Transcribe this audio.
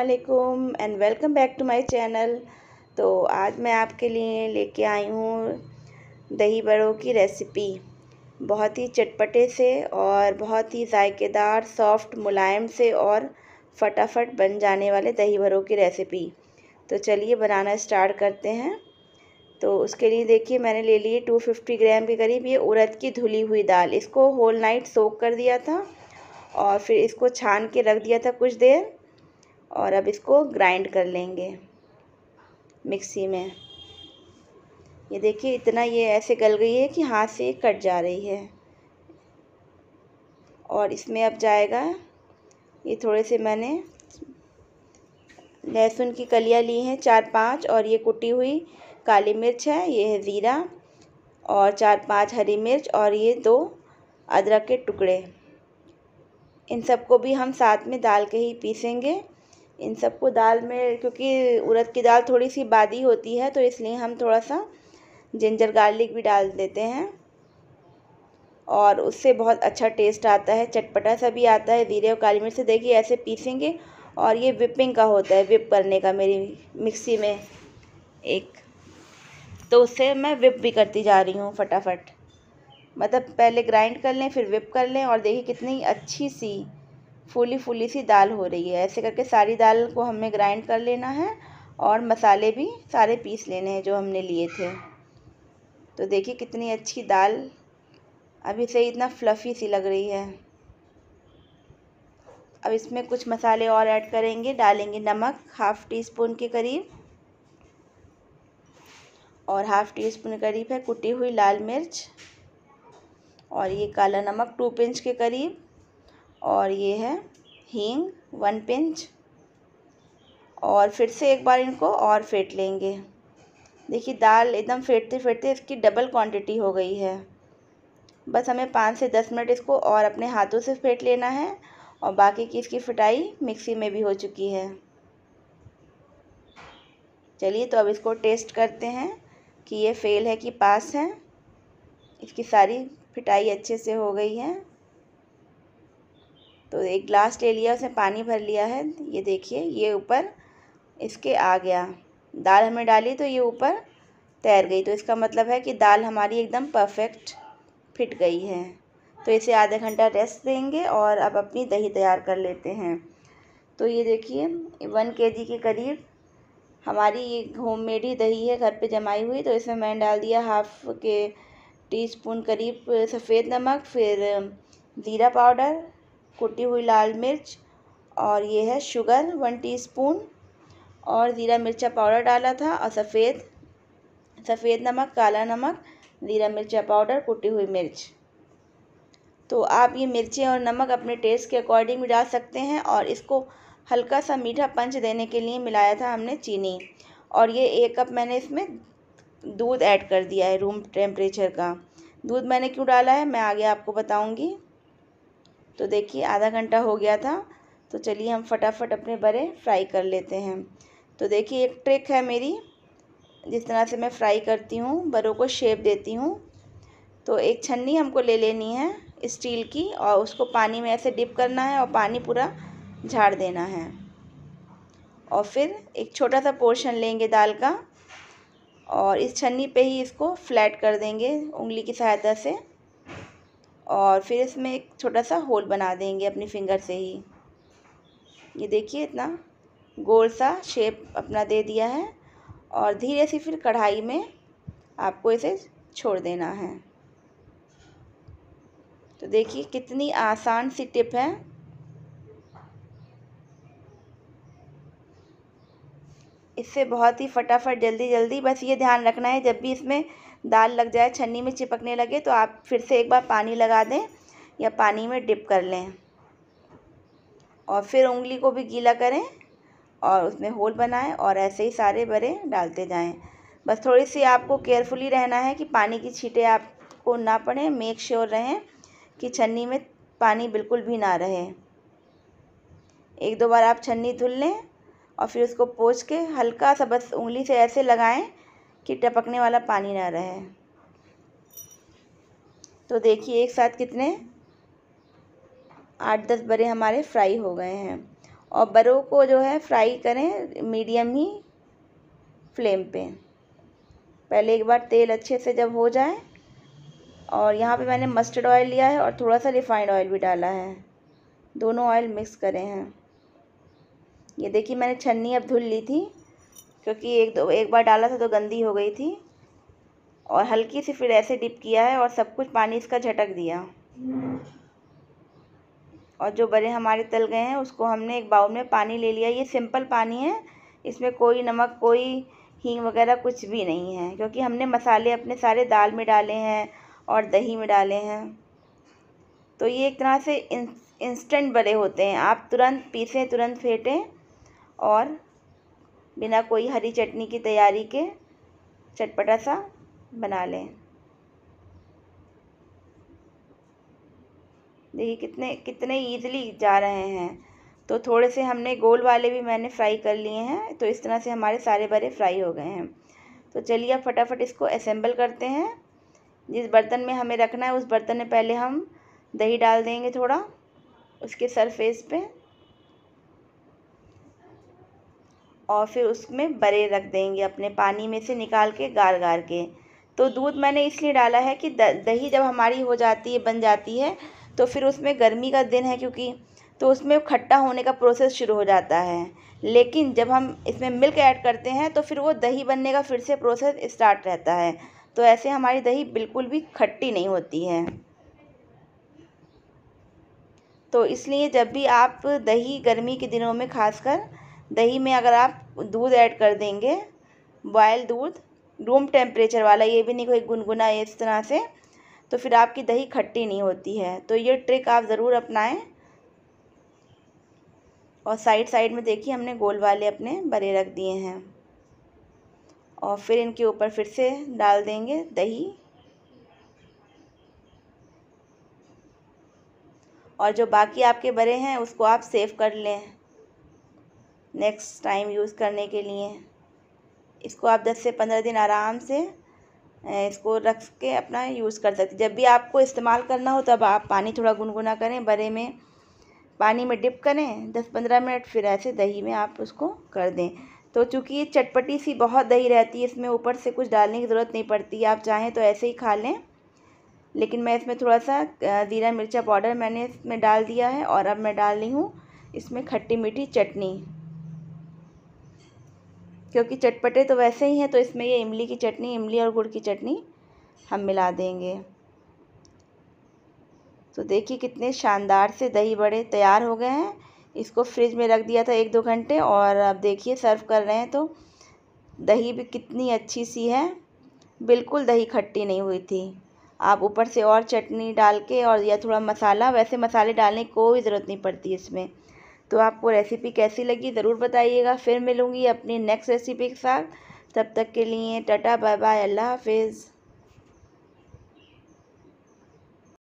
वालेकुम and welcome back to my channel तो आज मैं आपके लिए लेके आई हूँ दही बड़ों की रेसिपी बहुत ही चटपटे से और बहुत ही जायकेदार सॉफ्ट मुलायम से और फटाफट बन जाने वाले दही बड़ों की रेसिपी तो चलिए बनाना स्टार्ट करते हैं तो उसके लिए देखिए मैंने ले लिए फिफ्टी ग्राम के करीब ये उड़द की धुली हुई दाल इसको होल नाइट सोक कर दिया था और फिर इसको छान के रख दिया था कुछ देर और अब इसको ग्राइंड कर लेंगे मिक्सी में ये देखिए इतना ये ऐसे गल गई है कि हाथ से कट जा रही है और इसमें अब जाएगा ये थोड़े से मैंने लहसुन की कलियाँ ली हैं चार पांच और ये कुटी हुई काली मिर्च है ये है ज़ीरा और चार पांच हरी मिर्च और ये दो अदरक के टुकड़े इन सबको भी हम साथ में डाल के ही पीसेंगे इन सबको दाल में क्योंकि उड़द की दाल थोड़ी सी बादी होती है तो इसलिए हम थोड़ा सा जिंजर गार्लिक भी डाल देते हैं और उससे बहुत अच्छा टेस्ट आता है चटपटा सा भी आता है जीरे और काली मिर्च से देखिए ऐसे पीसेंगे और ये विपिंग का होता है विप करने का मेरी मिक्सी में एक तो उससे मैं विप भी करती जा रही हूँ फटाफट मतलब पहले ग्राइंड कर लें फिर विप कर लें और देखिए कितनी अच्छी सी फूली फूली सी दाल हो रही है ऐसे करके सारी दाल को हमें ग्राइंड कर लेना है और मसाले भी सारे पीस लेने हैं जो हमने लिए थे तो देखिए कितनी अच्छी दाल अभी से इतना फ्लफ़ी सी लग रही है अब इसमें कुछ मसाले और ऐड करेंगे डालेंगे नमक हाफ़ टी स्पून के करीब और हाफ़ टी स्पून करीब है कुटी हुई लाल मिर्च और ये काला नमक टू पिंच के करीब और ये है हींग वन पिंच और फिर से एक बार इनको और फेंट लेंगे देखिए दाल एकदम फेंटते फेंटते इसकी डबल क्वांटिटी हो गई है बस हमें पाँच से दस मिनट इसको और अपने हाथों से फेंट लेना है और बाकी की इसकी फिटाई मिक्सी में भी हो चुकी है चलिए तो अब इसको टेस्ट करते हैं कि ये फेल है कि पास है इसकी सारी फिटाई अच्छे से हो गई है तो एक ग्लास ले लिया उसमें पानी भर लिया है ये देखिए ये ऊपर इसके आ गया दाल हमने डाली तो ये ऊपर तैर गई तो इसका मतलब है कि दाल हमारी एकदम परफेक्ट फिट गई है तो इसे आधा घंटा रेस्ट देंगे और अब अपनी दही तैयार कर लेते हैं तो ये देखिए वन के जी के करीब हमारी ये होम मेड ही दही है घर पे जमाई हुई तो इसमें मैंने डाल दिया हाफ के टी स्पून करीब सफ़ेद नमक फिर ज़ीरा पाउडर कुटी हुई लाल मिर्च और ये है शुगर वन टीस्पून और ज़ीरा मिर्चा पाउडर डाला था और सफ़ेद सफ़ेद नमक काला नमक ज़ीरा मिर्चा पाउडर कुटी हुई मिर्च तो आप ये मिर्चें और नमक अपने टेस्ट के अकॉर्डिंग भी डाल सकते हैं और इसको हल्का सा मीठा पंच देने के लिए मिलाया था हमने चीनी और ये एक कप मैंने इसमें दूध ऐड कर दिया है रूम टेम्परेचर का दूध मैंने क्यों डाला है मैं आगे आपको बताऊंगी तो देखिए आधा घंटा हो गया था तो चलिए हम फटाफट अपने बड़े फ्राई कर लेते हैं तो देखिए एक ट्रिक है मेरी जिस तरह से मैं फ्राई करती हूँ बड़ों को शेप देती हूँ तो एक छन्नी हमको ले लेनी है स्टील की और उसको पानी में ऐसे डिप करना है और पानी पूरा झाड़ देना है और फिर एक छोटा सा पोर्शन लेंगे दाल का और इस छन्नी पे ही इसको फ्लैट कर देंगे उंगली की सहायता से और फिर इसमें एक छोटा सा होल बना देंगे अपनी फिंगर से ही ये देखिए इतना गोल सा शेप अपना दे दिया है और धीरे से फिर कढ़ाई में आपको इसे छोड़ देना है तो देखिए कितनी आसान सी टिप है इससे बहुत ही फटाफट जल्दी जल्दी बस ये ध्यान रखना है जब भी इसमें दाल लग जाए छन्नी में चिपकने लगे तो आप फिर से एक बार पानी लगा दें या पानी में डिप कर लें और फिर उंगली को भी गीला करें और उसमें होल बनाएं और ऐसे ही सारे बड़े डालते जाएं बस थोड़ी सी आपको केयरफुली रहना है कि पानी की छीटें आपको ना पड़े मेक श्योर रहें कि छन्नी में पानी बिल्कुल भी ना रहे एक दो बार आप छन्नी धुल लें और फिर उसको पोछ के हल्का सा बस उंगली से ऐसे लगाएं कि टपकने वाला पानी ना रहे तो देखिए एक साथ कितने आठ दस बड़े हमारे फ्राई हो गए हैं और बड़ों को जो है फ्राई करें मीडियम ही फ्लेम पे पहले एक बार तेल अच्छे से जब हो जाए और यहाँ पे मैंने मस्टर्ड ऑयल लिया है और थोड़ा सा रिफाइंड ऑयल भी डाला है दोनों ऑयल मिक्स करें हैं ये देखिए मैंने छन्नी अब धुल ली थी क्योंकि एक दो एक बार डाला था तो गंदी हो गई थी और हल्की सी फिर ऐसे डिप किया है और सब कुछ पानी इसका झटक दिया और जो बड़े हमारे तल गए हैं उसको हमने एक बाउल में पानी ले लिया ये सिंपल पानी है इसमें कोई नमक कोई हींग वगैरह कुछ भी नहीं है क्योंकि हमने मसाले अपने सारे दाल में डाले हैं और दही में डाले हैं तो ये एक तरह से इंस्टेंट बड़े होते हैं आप तुरंत पीसें तुरंत फेंटें और बिना कोई हरी चटनी की तैयारी के चटपटा सा बना लें देखिए कितने कितने ईजिली जा रहे हैं तो थोड़े से हमने गोल वाले भी मैंने फ्राई कर लिए हैं तो इस तरह से हमारे सारे बड़े फ्राई हो गए हैं तो चलिए अब फटाफट इसको असेंबल करते हैं जिस बर्तन में हमें रखना है उस बर्तन में पहले हम दही डाल देंगे थोड़ा उसके सरफेस पे और फिर उसमें बरे रख देंगे अपने पानी में से निकाल के गार गार के तो दूध मैंने इसलिए डाला है कि दही जब हमारी हो जाती है बन जाती है तो फिर उसमें गर्मी का दिन है क्योंकि तो उसमें खट्टा होने का प्रोसेस शुरू हो जाता है लेकिन जब हम इसमें मिल्क ऐड करते हैं तो फिर वो दही बनने का फिर से प्रोसेस स्टार्ट रहता है तो ऐसे हमारी दही बिल्कुल भी खट्टी नहीं होती है तो इसलिए जब भी आप दही गर्मी के दिनों में खासकर दही में अगर आप दूध ऐड कर देंगे बॉयल दूध रूम टेम्परेचर वाला ये भी नहीं कोई गुनगुना इस तरह से तो फिर आपकी दही खट्टी नहीं होती है तो ये ट्रिक आप ज़रूर अपनाएं और साइड साइड में देखिए हमने गोल वाले अपने बड़े रख दिए हैं और फिर इनके ऊपर फिर से डाल देंगे दही और जो बाकी आपके बड़े हैं उसको आप सेव कर लें नेक्स्ट टाइम यूज़ करने के लिए इसको आप दस से पंद्रह दिन आराम से इसको रख के अपना यूज़ कर सकते जब भी आपको इस्तेमाल करना हो तब आप पानी थोड़ा गुनगुना करें बड़े में पानी में डिप करें दस पंद्रह मिनट फिर ऐसे दही में आप उसको कर दें तो चूँकि ये चटपटी सी बहुत दही रहती है इसमें ऊपर से कुछ डालने की ज़रूरत नहीं पड़ती आप चाहें तो ऐसे ही खा लें लेकिन मैं इसमें थोड़ा सा ज़ीरा मिर्चा पाउडर मैंने इसमें डाल दिया है और अब मैं डाल रही हूँ इसमें खट्टी मीठी चटनी क्योंकि चटपटे तो वैसे ही हैं तो इसमें ये इमली की चटनी इमली और गुड़ की चटनी हम मिला देंगे तो देखिए कितने शानदार से दही बड़े तैयार हो गए हैं इसको फ्रिज में रख दिया था एक दो घंटे और अब देखिए सर्व कर रहे हैं तो दही भी कितनी अच्छी सी है बिल्कुल दही खट्टी नहीं हुई थी आप ऊपर से और चटनी डाल के और या थोड़ा मसाला वैसे मसाले डालने की कोई ज़रूरत नहीं पड़ती इसमें तो आपको रेसिपी कैसी लगी ज़रूर बताइएगा फिर मिलूँगी अपनी नेक्स्ट रेसिपी के साथ तब तक के लिए टाटा बाय बाय अल्लाह हाफिज़